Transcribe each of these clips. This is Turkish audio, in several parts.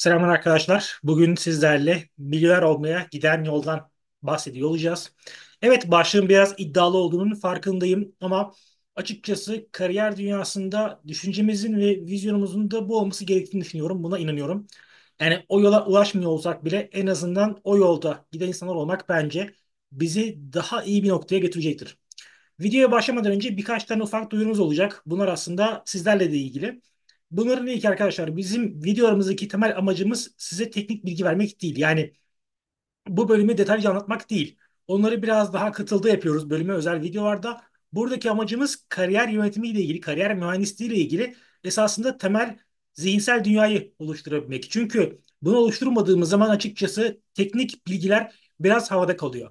Selamlar arkadaşlar. Bugün sizlerle bilgiler olmaya giden yoldan bahsediyor olacağız. Evet başlığın biraz iddialı olduğunun farkındayım ama açıkçası kariyer dünyasında düşüncemizin ve vizyonumuzun da bu olması gerektiğini düşünüyorum. Buna inanıyorum. Yani o yola ulaşmıyor olsak bile en azından o yolda giden insanlar olmak bence bizi daha iyi bir noktaya getirecektir. Videoya başlamadan önce birkaç tane ufak duyurumuz olacak. Bunlar aslında sizlerle de ilgili. Bunların ilk arkadaşlar bizim videolarımızdaki temel amacımız size teknik bilgi vermek değil. Yani bu bölümü detaylıca anlatmak değil. Onları biraz daha katıldı yapıyoruz bölüme özel videolarda. Buradaki amacımız kariyer yönetimi ile ilgili, kariyer mühendisliği ile ilgili esasında temel zihinsel dünyayı oluşturabilmek. Çünkü bunu oluşturmadığımız zaman açıkçası teknik bilgiler biraz havada kalıyor.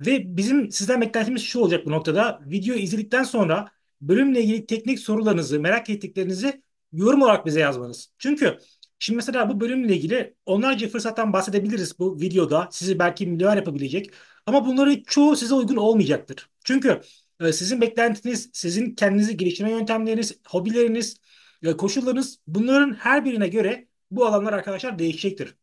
Ve bizim sizden beklentimiz şu olacak bu noktada. Video izledikten sonra bölümle ilgili teknik sorularınızı, merak ettiklerinizi yorum olarak bize yazmanız. Çünkü şimdi mesela bu bölümle ilgili onlarca fırsattan bahsedebiliriz bu videoda. Sizi belki milyoner yapabilecek. Ama bunların çoğu size uygun olmayacaktır. Çünkü e, sizin beklentiniz, sizin kendinizi geliştirme yöntemleriniz, hobileriniz, e, koşullarınız bunların her birine göre bu alanlar arkadaşlar değişecektir.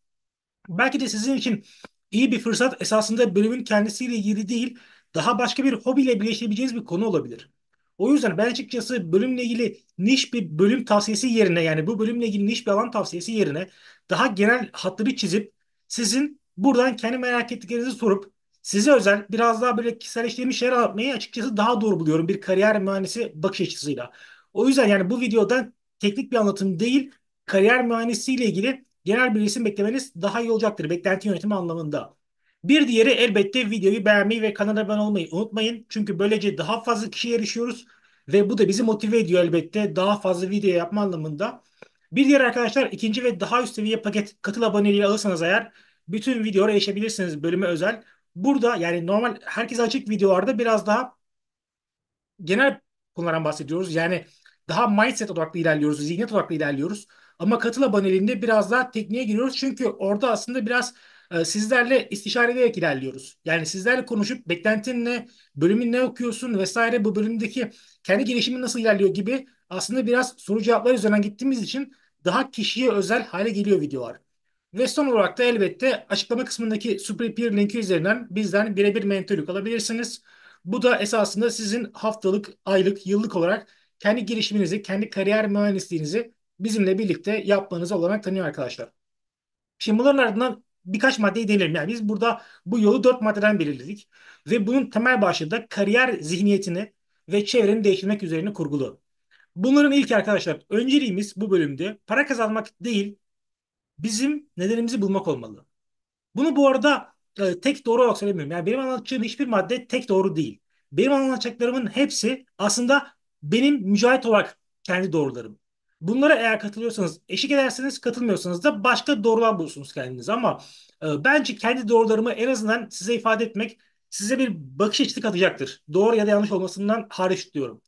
Belki de sizin için iyi bir fırsat esasında bölümün kendisiyle ilgili değil, daha başka bir hobiyle birleştirebileceğiniz bir konu olabilir. O yüzden ben açıkçası bölümle ilgili niş bir bölüm tavsiyesi yerine yani bu bölümle ilgili niş bir alan tavsiyesi yerine daha genel hatları çizip sizin buradan kendi merak ettiklerinizi sorup size özel biraz daha böyle kişiselleştirilmiş şeyler anlatmayı açıkçası daha doğru buluyorum bir kariyer mühendisi bakış açısıyla. O yüzden yani bu videodan teknik bir anlatım değil kariyer mühendisiyle ilgili genel bir resim beklemeniz daha iyi olacaktır beklenti yönetimi anlamında. Bir diğeri elbette videoyu beğenmeyi ve kanala abone olmayı unutmayın. Çünkü böylece daha fazla kişiye erişiyoruz ve bu da bizi motive ediyor elbette daha fazla video yapma anlamında. Bir diğer arkadaşlar ikinci ve daha üst seviye paket katıl aboneliği alırsanız eğer bütün videoya erişebilirsiniz bölüme özel. Burada yani normal herkes açık videolarda biraz daha genel konulardan bahsediyoruz. Yani daha mindset odaklı ilerliyoruz, zihniyet odaklı ilerliyoruz. Ama katıl aboneliğinde biraz daha tekniğe giriyoruz. Çünkü orada aslında biraz ee, sizlerle istişare ederek ilerliyoruz. Yani sizlerle konuşup beklentin ne, bölümün ne okuyorsun vesaire bu bölümdeki kendi gelişimin nasıl ilerliyor gibi aslında biraz soru cevaplar üzerinden gittiğimiz için daha kişiye özel hale geliyor videolar. Ve son olarak da elbette açıklama kısmındaki Super Peer linki üzerinden bizden birebir mentorluk alabilirsiniz. Bu da esasında sizin haftalık, aylık, yıllık olarak kendi girişiminizi, kendi kariyer mühendisliğinizi bizimle birlikte yapmanızı olanak tanıyor arkadaşlar. Şimdi bunların ardından birkaç maddeyi delirim. Yani biz burada bu yolu dört maddeden belirledik. Ve bunun temel başlığı da kariyer zihniyetini ve çevreni değiştirmek üzerine kurgulu. Bunların ilk arkadaşlar önceliğimiz bu bölümde para kazanmak değil bizim nedenimizi bulmak olmalı. Bunu bu arada e, tek doğru olarak söylemiyorum. Yani benim anlatacağım hiçbir madde tek doğru değil. Benim anlatacaklarımın hepsi aslında benim mücahit olarak kendi doğrularım. Bunlara eğer katılıyorsanız eşlik ederseniz katılmıyorsanız da başka doğrular bulursunuz kendiniz. Ama e, bence kendi doğrularımı en azından size ifade etmek size bir bakış açısı katacaktır. Doğru ya da yanlış olmasından hariç diyorum.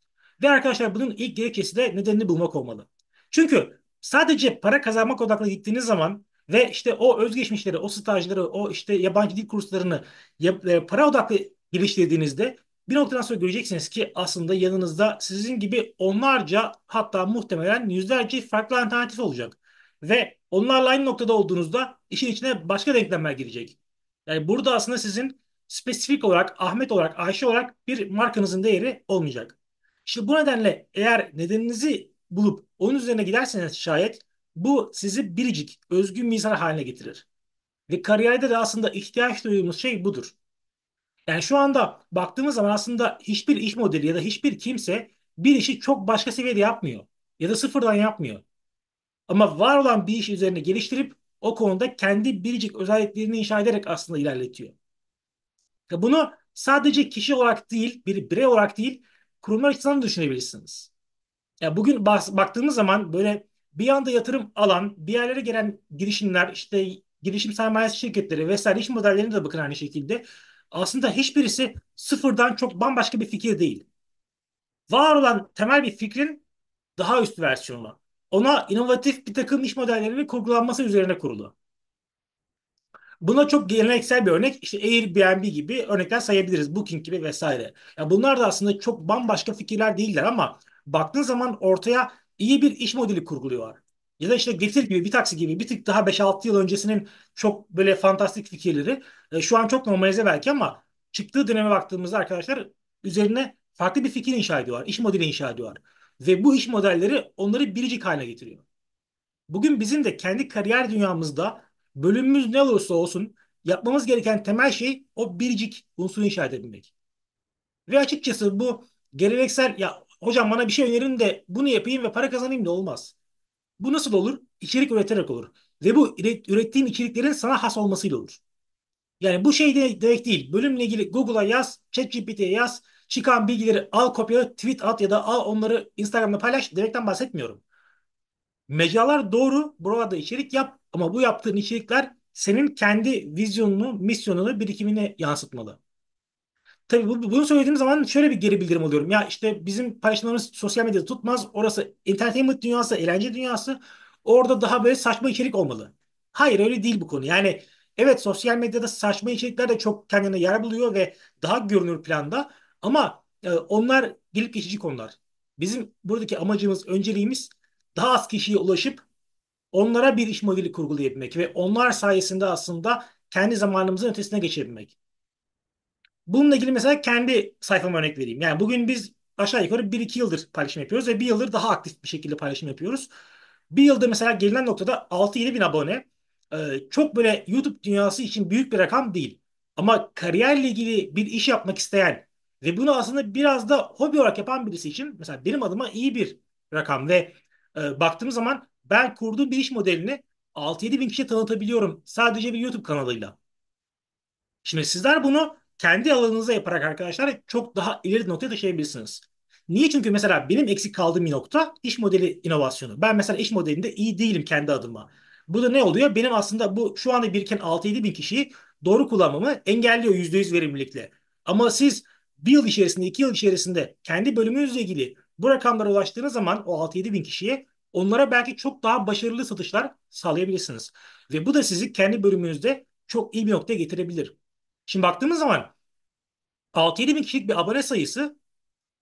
Ve arkadaşlar bunun ilk gerekçesi de nedenini bulmak olmalı. Çünkü sadece para kazanmak odaklı gittiğiniz zaman ve işte o özgeçmişleri, o stajları, o işte yabancı dil kurslarını e, para odaklı geliştirdiğinizde bir noktadan sonra göreceksiniz ki aslında yanınızda sizin gibi onlarca hatta muhtemelen yüzlerce farklı alternatif olacak. Ve onlarla aynı noktada olduğunuzda işin içine başka denklemler girecek. Yani burada aslında sizin spesifik olarak Ahmet olarak Ayşe olarak bir markanızın değeri olmayacak. Şimdi bu nedenle eğer nedeninizi bulup onun üzerine giderseniz şayet bu sizi biricik, özgün bir insan haline getirir. Ve kariyerde de aslında ihtiyaç duyduğumuz şey budur. Yani şu anda baktığımız zaman aslında hiçbir iş modeli ya da hiçbir kimse bir işi çok başka seviyede yapmıyor. Ya da sıfırdan yapmıyor. Ama var olan bir iş üzerine geliştirip o konuda kendi biricik özelliklerini inşa ederek aslında ilerletiyor. Ya bunu sadece kişi olarak değil, bir birey olarak değil, kurumlar açısından da düşünebilirsiniz. Ya bugün baktığımız zaman böyle bir anda yatırım alan, bir yerlere gelen girişimler, işte girişim sermayesi şirketleri vesaire iş modellerine de bakın aynı şekilde aslında hiçbirisi sıfırdan çok bambaşka bir fikir değil. Var olan temel bir fikrin daha üst versiyonu. Ona inovatif bir takım iş modellerinin kurgulanması üzerine kurulu. Buna çok geleneksel bir örnek işte Airbnb gibi örnekler sayabiliriz. Booking gibi vesaire. Ya bunlar da aslında çok bambaşka fikirler değiller ama baktığın zaman ortaya iyi bir iş modeli kurguluyorlar. Ya da işte Getir gibi, bir taksi gibi bir tık daha 5-6 yıl öncesinin çok böyle fantastik fikirleri. E, şu an çok normalize belki ama çıktığı döneme baktığımızda arkadaşlar üzerine farklı bir fikir inşa ediyorlar. iş modeli inşa ediyorlar. Ve bu iş modelleri onları biricik haline getiriyor. Bugün bizim de kendi kariyer dünyamızda bölümümüz ne olursa olsun yapmamız gereken temel şey o biricik unsuru inşa edebilmek. Ve açıkçası bu geleneksel ya hocam bana bir şey önerin de bunu yapayım ve para kazanayım da olmaz. Bu nasıl olur? İçerik üreterek olur. Ve bu ürettiğin içeriklerin sana has olmasıyla olur. Yani bu şey de direkt değil. Bölümle ilgili Google'a yaz, ChatGPT'ye yaz, çıkan bilgileri al kopyala, tweet at ya da al onları Instagram'da paylaş. Direkten bahsetmiyorum. Mecralar doğru, buralarda içerik yap ama bu yaptığın içerikler senin kendi vizyonunu, misyonunu, birikimini yansıtmalı. Tabii bu, bunu söylediğim zaman şöyle bir geri bildirim alıyorum. Ya işte bizim paylaşımlarımız sosyal medyada tutmaz. Orası entertainment dünyası, eğlence dünyası. Orada daha böyle saçma içerik olmalı. Hayır öyle değil bu konu. Yani evet sosyal medyada saçma içerikler de çok kendine yer buluyor ve daha görünür planda. Ama e, onlar gelip geçici konular. Bizim buradaki amacımız, önceliğimiz daha az kişiye ulaşıp onlara bir iş modeli kurgulayabilmek ve onlar sayesinde aslında kendi zamanımızın ötesine geçebilmek. Bununla ilgili mesela kendi sayfama örnek vereyim. Yani bugün biz aşağı yukarı 1-2 yıldır paylaşım yapıyoruz ve bir yıldır daha aktif bir şekilde paylaşım yapıyoruz. Bir yılda mesela gelinen noktada 6-7 bin abone e, çok böyle YouTube dünyası için büyük bir rakam değil. Ama kariyerle ilgili bir iş yapmak isteyen ve bunu aslında biraz da hobi olarak yapan birisi için mesela benim adıma iyi bir rakam ve e, baktığım zaman ben kurduğum bir iş modelini 6-7 bin kişiye tanıtabiliyorum sadece bir YouTube kanalıyla. Şimdi sizler bunu kendi alanınıza yaparak arkadaşlar çok daha ileri noktaya taşıyabilirsiniz. Niye? Çünkü mesela benim eksik kaldığım bir nokta iş modeli inovasyonu. Ben mesela iş modelinde iyi değilim kendi adıma. Bu da ne oluyor? Benim aslında bu şu anda biriken 6-7 bin kişiyi doğru kullanmamı engelliyor %100 verimlilikle. Ama siz bir yıl içerisinde, iki yıl içerisinde kendi bölümünüzle ilgili bu rakamlara ulaştığınız zaman o 6-7 bin kişiye onlara belki çok daha başarılı satışlar sağlayabilirsiniz. Ve bu da sizi kendi bölümünüzde çok iyi bir noktaya getirebilir. Şimdi baktığımız zaman 6-7 bin kişilik bir abone sayısı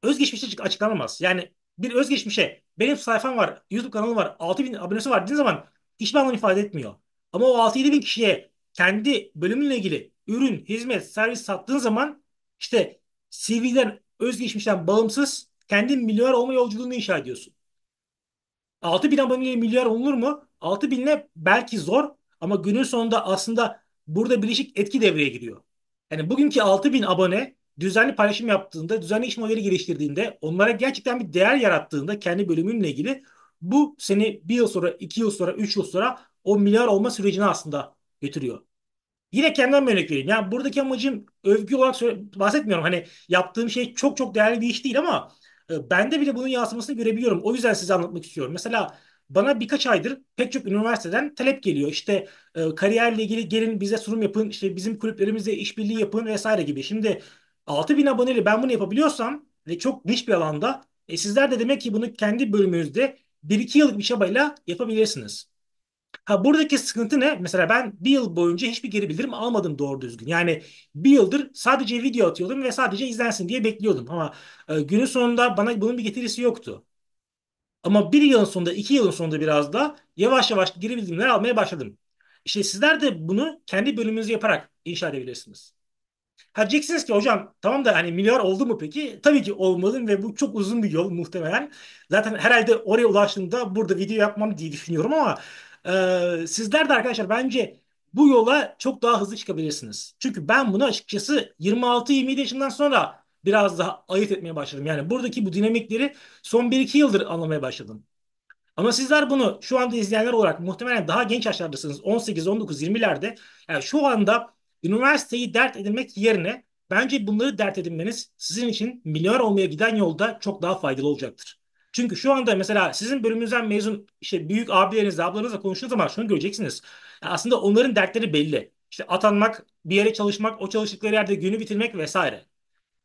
özgeçmişe açıklanamaz. Yani bir özgeçmişe benim sayfam var, YouTube kanalım var, 6 bin abonesi var dediğin zaman hiçbir anlam ifade etmiyor. Ama o 6-7 bin kişiye kendi bölümünle ilgili ürün, hizmet, servis sattığın zaman işte CV'den, özgeçmişten bağımsız kendi milyar olma yolculuğunu inşa ediyorsun. 6 bin aboneyle milyar olur mu? 6 binle belki zor ama günün sonunda aslında burada birleşik etki devreye giriyor. Yani bugünkü bin abone düzenli paylaşım yaptığında, düzenli iş modeli geliştirdiğinde, onlara gerçekten bir değer yarattığında kendi bölümünle ilgili bu seni bir yıl sonra, iki yıl sonra, üç yıl sonra o milyar olma sürecine aslında götürüyor. Yine kendimden örnek vereyim. Yani buradaki amacım övgü olarak bahsetmiyorum. Hani yaptığım şey çok çok değerli bir iş değil ama e, bende bile bunun yansımasını görebiliyorum. O yüzden size anlatmak istiyorum. Mesela bana birkaç aydır pek çok üniversiteden talep geliyor. İşte e, kariyerle ilgili gelin bize sunum yapın, işte bizim kulüplerimizle işbirliği yapın vesaire gibi. Şimdi 6000 aboneli ben bunu yapabiliyorsam ve çok niş bir alanda e, sizler de demek ki bunu kendi bölümünüzde 1-2 yıllık bir çabayla yapabilirsiniz. Ha buradaki sıkıntı ne? Mesela ben bir yıl boyunca hiçbir geri bildirim almadım doğru düzgün. Yani bir yıldır sadece video atıyordum ve sadece izlensin diye bekliyordum. Ama e, günün sonunda bana bunun bir getirisi yoktu. Ama bir yılın sonunda, iki yılın sonunda biraz da yavaş yavaş geri bildirimler almaya başladım. İşte sizler de bunu kendi bölümünüzü yaparak inşa edebilirsiniz. Ha diyeceksiniz ki hocam tamam da hani milyar oldu mu peki? Tabii ki olmadım ve bu çok uzun bir yol muhtemelen. Zaten herhalde oraya ulaştığımda burada video yapmam diye düşünüyorum ama e, sizler de arkadaşlar bence bu yola çok daha hızlı çıkabilirsiniz. Çünkü ben bunu açıkçası 26-27 yaşından sonra biraz daha ayırt etmeye başladım. Yani buradaki bu dinamikleri son 1-2 yıldır anlamaya başladım. Ama sizler bunu şu anda izleyenler olarak muhtemelen daha genç yaşlardasınız. 18, 19, 20'lerde. Yani şu anda üniversiteyi dert edinmek yerine bence bunları dert edinmeniz sizin için milyar olmaya giden yolda çok daha faydalı olacaktır. Çünkü şu anda mesela sizin bölümünüzden mezun işte büyük abilerinizle, ablanızla konuştuğunuz zaman şunu göreceksiniz. Yani aslında onların dertleri belli. İşte atanmak, bir yere çalışmak, o çalıştıkları yerde günü bitirmek vesaire.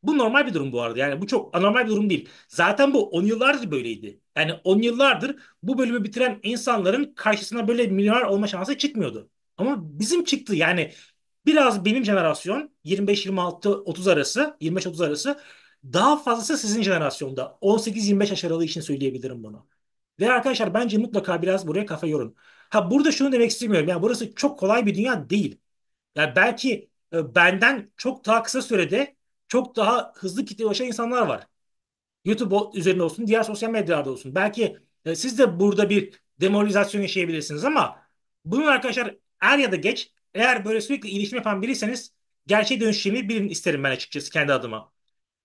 Bu normal bir durum bu arada. Yani bu çok anormal bir durum değil. Zaten bu 10 yıllardır böyleydi. Yani 10 yıllardır bu bölümü bitiren insanların karşısına böyle milyoner olma şansı çıkmıyordu. Ama bizim çıktı. Yani biraz benim jenerasyon 25-26-30 arası 25-30 arası daha fazlası sizin jenerasyonda. 18-25 yaş aralığı için söyleyebilirim bunu. Ve arkadaşlar bence mutlaka biraz buraya kafa yorun. Ha burada şunu demek istemiyorum. Yani burası çok kolay bir dünya değil. Yani belki e, benden çok daha kısa sürede çok daha hızlı kitle ulaşan insanlar var. YouTube üzerinde olsun, diğer sosyal medyada olsun. Belki e, siz de burada bir demoralizasyon yaşayabilirsiniz ama bunun arkadaşlar er ya da geç eğer böyle sürekli iletişim yapan biriyseniz gerçeğe dönüşeceğini bilin isterim ben açıkçası kendi adıma.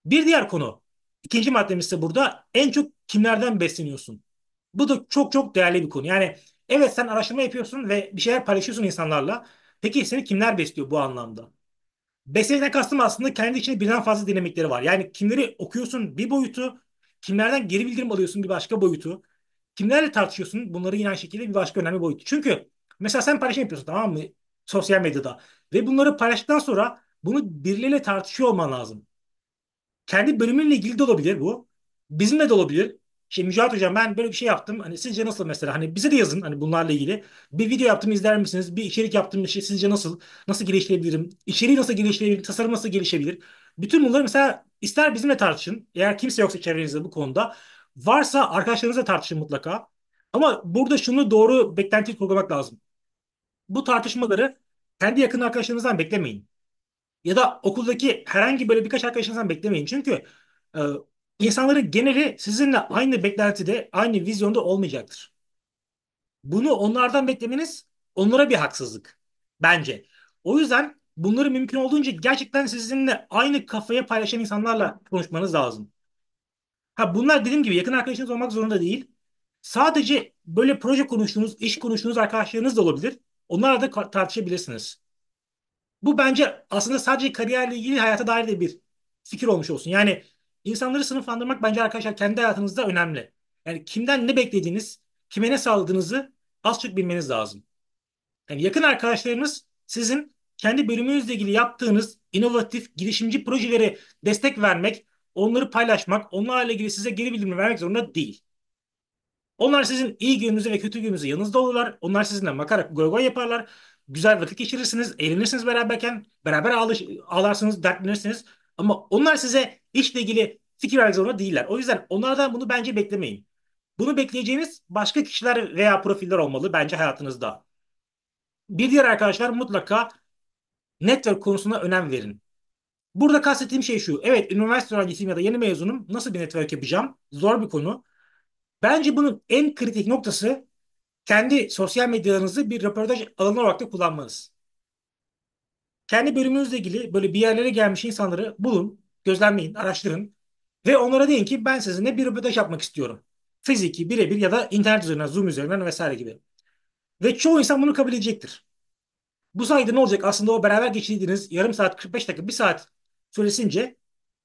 Bir diğer konu. ikinci maddemiz ise burada en çok kimlerden besleniyorsun? Bu da çok çok değerli bir konu. Yani evet sen araştırma yapıyorsun ve bir şeyler paylaşıyorsun insanlarla. Peki seni kimler besliyor bu anlamda? Besteley'den kastım aslında kendi içinde birden fazla dinamikleri var. Yani kimleri okuyorsun bir boyutu, kimlerden geri bildirim alıyorsun bir başka boyutu. Kimlerle tartışıyorsun bunları yine aynı şekilde bir başka önemli boyutu. Çünkü mesela sen paylaşım yapıyorsun tamam mı? Sosyal medyada. Ve bunları paylaştıktan sonra bunu birileriyle tartışıyor olman lazım. Kendi bölümünle ilgili de olabilir bu. Bizimle de olabilir. Şimdi Mücahit Hocam ben böyle bir şey yaptım. Hani sizce nasıl mesela? Hani bize de yazın hani bunlarla ilgili. Bir video yaptım izler misiniz? Bir içerik yaptım bir şey sizce nasıl? Nasıl geliştirebilirim? İçeriği nasıl geliştirebilirim? Tasarım nasıl gelişebilir? Bütün bunları mesela ister bizimle tartışın. Eğer kimse yoksa çevrenizde bu konuda. Varsa arkadaşlarınızla tartışın mutlaka. Ama burada şunu doğru beklenti kurgulamak lazım. Bu tartışmaları kendi yakın arkadaşlarınızdan beklemeyin. Ya da okuldaki herhangi böyle birkaç arkadaşınızdan beklemeyin. Çünkü e, insanların geneli sizinle aynı beklentide, aynı vizyonda olmayacaktır. Bunu onlardan beklemeniz onlara bir haksızlık bence. O yüzden bunları mümkün olduğunca gerçekten sizinle aynı kafaya paylaşan insanlarla konuşmanız lazım. Ha bunlar dediğim gibi yakın arkadaşınız olmak zorunda değil. Sadece böyle proje konuştuğunuz, iş konuştuğunuz arkadaşlarınız da olabilir. Onlarla da tartışabilirsiniz. Bu bence aslında sadece kariyerle ilgili hayata dair de bir fikir olmuş olsun. Yani İnsanları sınıflandırmak bence arkadaşlar kendi hayatınızda önemli. Yani kimden ne beklediğiniz, kime ne sağladığınızı az çok bilmeniz lazım. Yani yakın arkadaşlarınız sizin kendi bölümünüzle ilgili yaptığınız inovatif, girişimci projelere destek vermek, onları paylaşmak, onlarla ilgili size geri bildirim vermek zorunda değil. Onlar sizin iyi gününüzü ve kötü gününüzü yanınızda olurlar. Onlar sizinle makara goy yaparlar. Güzel vakit geçirirsiniz, eğlenirsiniz beraberken. Beraber ağlaş, ağlarsınız, dertlenirsiniz. Ama onlar size işle ilgili fikir vermek zorunda değiller. O yüzden onlardan bunu bence beklemeyin. Bunu bekleyeceğiniz başka kişiler veya profiller olmalı bence hayatınızda. Bir diğer arkadaşlar mutlaka network konusuna önem verin. Burada kastettiğim şey şu. Evet üniversite öğrencisiyim ya da yeni mezunum. Nasıl bir network yapacağım? Zor bir konu. Bence bunun en kritik noktası kendi sosyal medyanızı bir röportaj alanı olarak da kullanmanız kendi bölümünüzle ilgili böyle bir yerlere gelmiş insanları bulun, gözlemleyin, araştırın ve onlara deyin ki ben sizinle bir röportaj yapmak istiyorum. Fiziki, birebir ya da internet üzerinden, Zoom üzerinden vesaire gibi. Ve çoğu insan bunu kabul edecektir. Bu sayede ne olacak? Aslında o beraber geçirdiğiniz yarım saat, 45 dakika, bir saat süresince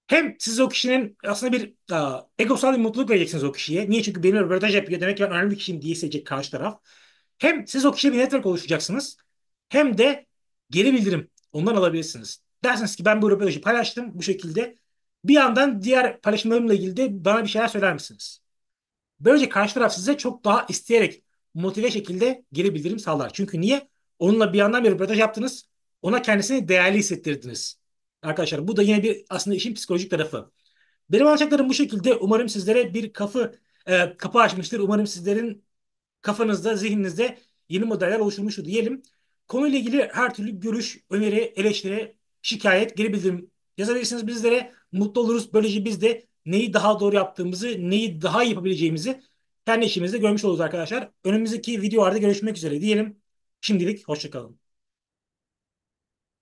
hem siz o kişinin aslında bir a, egosal bir mutluluk vereceksiniz o kişiye. Niye? Çünkü benimle röportaj yapıyor. Demek ki ben önemli bir kişiyim diye hissedecek karşı taraf. Hem siz o kişiye bir network oluşacaksınız. Hem de geri bildirim Ondan alabilirsiniz. Dersiniz ki ben bu röportajı paylaştım bu şekilde. Bir yandan diğer paylaşımlarımla ilgili de bana bir şeyler söyler misiniz? Böylece karşı taraf size çok daha isteyerek motive şekilde geri bildirim sağlar. Çünkü niye? Onunla bir yandan bir röportaj yaptınız. Ona kendisini değerli hissettirdiniz. Arkadaşlar bu da yine bir aslında işin psikolojik tarafı. Benim alacaklarım bu şekilde. Umarım sizlere bir kafı e, kapı açmıştır. Umarım sizlerin kafanızda, zihninizde yeni modeller oluşturmuştur diyelim. Konuyla ilgili her türlü görüş, öneri, eleştiri, şikayet, geri bildirim yazabilirsiniz bizlere. Mutlu oluruz. Böylece biz de neyi daha doğru yaptığımızı, neyi daha iyi yapabileceğimizi kendi işimizde görmüş oluruz arkadaşlar. Önümüzdeki videolarda görüşmek üzere diyelim. Şimdilik hoşçakalın.